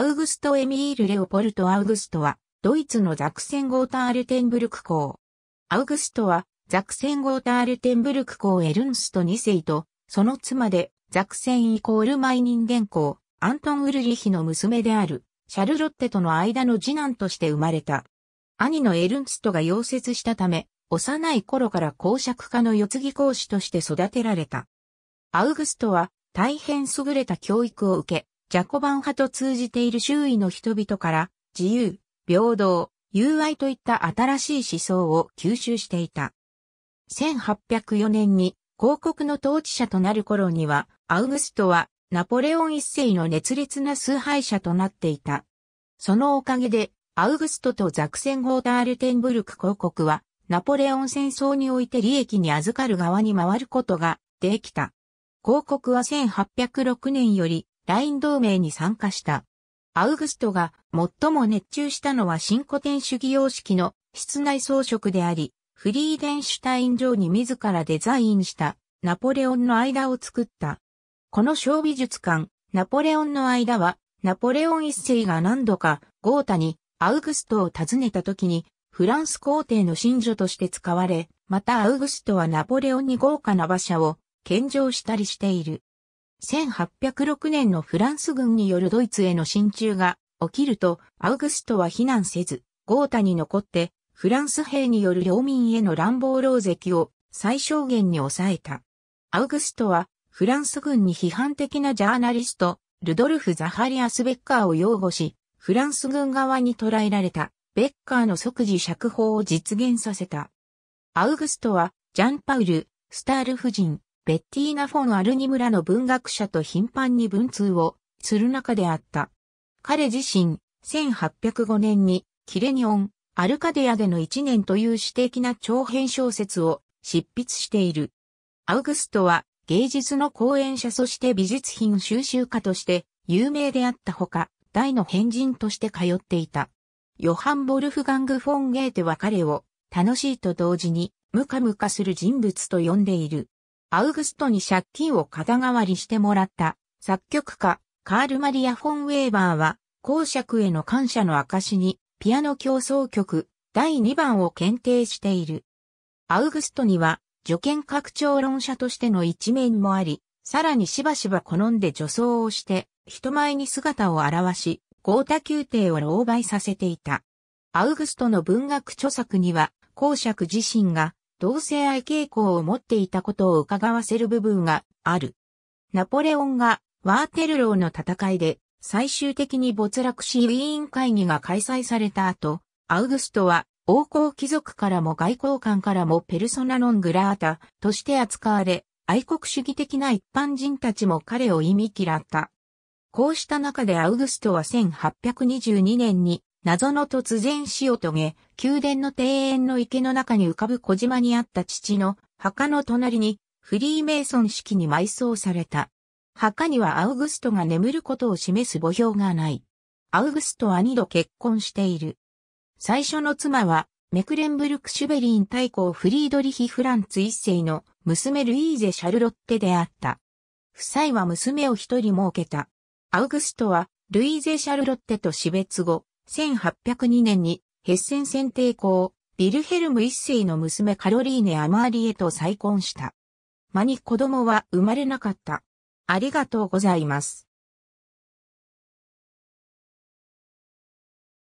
アウグスト・エミール・レオポルト・アウグストは、ドイツのザクセンゴータールテンブルク公。アウグストは、ザクセンゴータールテンブルク公エルンスト2世と、その妻で、ザクセンイコールマイ人間公、アントン・ウルリヒの娘である、シャルロッテとの間の次男として生まれた。兄のエルンストが溶接したため、幼い頃から公爵家の四次ぎ公子として育てられた。アウグストは、大変優れた教育を受け、ジャコバン派と通じている周囲の人々から自由、平等、友愛といった新しい思想を吸収していた。1804年に広告の統治者となる頃には、アウグストはナポレオン一世の熱烈な崇拝者となっていた。そのおかげで、アウグストとザクセンホータールテンブルク広告は、ナポレオン戦争において利益に預かる側に回ることができた。広告は1806年よりライン同盟に参加した。アウグストが最も熱中したのは新古典主義様式の室内装飾であり、フリーデンシュタイン城に自らデザインしたナポレオンの間を作った。この小美術館、ナポレオンの間は、ナポレオン一世が何度かゴータにアウグストを訪ねた時に、フランス皇帝の真女として使われ、またアウグストはナポレオンに豪華な馬車を献上したりしている。1806年のフランス軍によるドイツへの進駐が起きると、アウグストは避難せず、ゴータに残って、フランス兵による領民への乱暴狼石を最小限に抑えた。アウグストは、フランス軍に批判的なジャーナリスト、ルドルフ・ザハリアス・ベッカーを擁護し、フランス軍側に捕らえられた、ベッカーの即時釈放を実現させた。アウグストは、ジャンパウル、スタール夫人、ベッティーナ・フォン・アルニ村の文学者と頻繁に文通をする中であった。彼自身、1805年にキレニオン、アルカデアでの1年という詩的な長編小説を執筆している。アウグストは芸術の講演者そして美術品収集家として有名であったほか、大の変人として通っていた。ヨハン・ボルフガング・フォン・ゲーテは彼を楽しいと同時にムカムカする人物と呼んでいる。アウグストに借金を肩代わりしてもらった作曲家カール・マリア・フォン・ウェーバーは公爵への感謝の証にピアノ競争曲第2番を検定している。アウグストには助見拡張論者としての一面もあり、さらにしばしば好んで助走をして人前に姿を現し、豪太宮廷を狼狽させていた。アウグストの文学著作には公爵自身が同性愛傾向を持っていたことを伺わせる部分がある。ナポレオンがワーテルローの戦いで最終的に没落しウィーン会議が開催された後、アウグストは王侯貴族からも外交官からもペルソナノングラータとして扱われ、愛国主義的な一般人たちも彼を忌み嫌った。こうした中でアウグストは1822年に謎の突然死を遂げ、宮殿の庭園の池の中に浮かぶ小島にあった父の墓の隣にフリーメイソン式に埋葬された。墓にはアウグストが眠ることを示す墓標がない。アウグストは二度結婚している。最初の妻は、メクレンブルク・シュベリン大公フリードリヒ・フランツ一世の娘ルイーゼ・シャルロッテであった。夫妻は娘を一人設けた。アウグストは、ルイーゼ・シャルロッテと死別後、1802年にヘッセン選定校、ビルヘルム一世の娘カロリーネ・アマーリエと再婚した。間に子供は生まれなかった。ありがとうございます。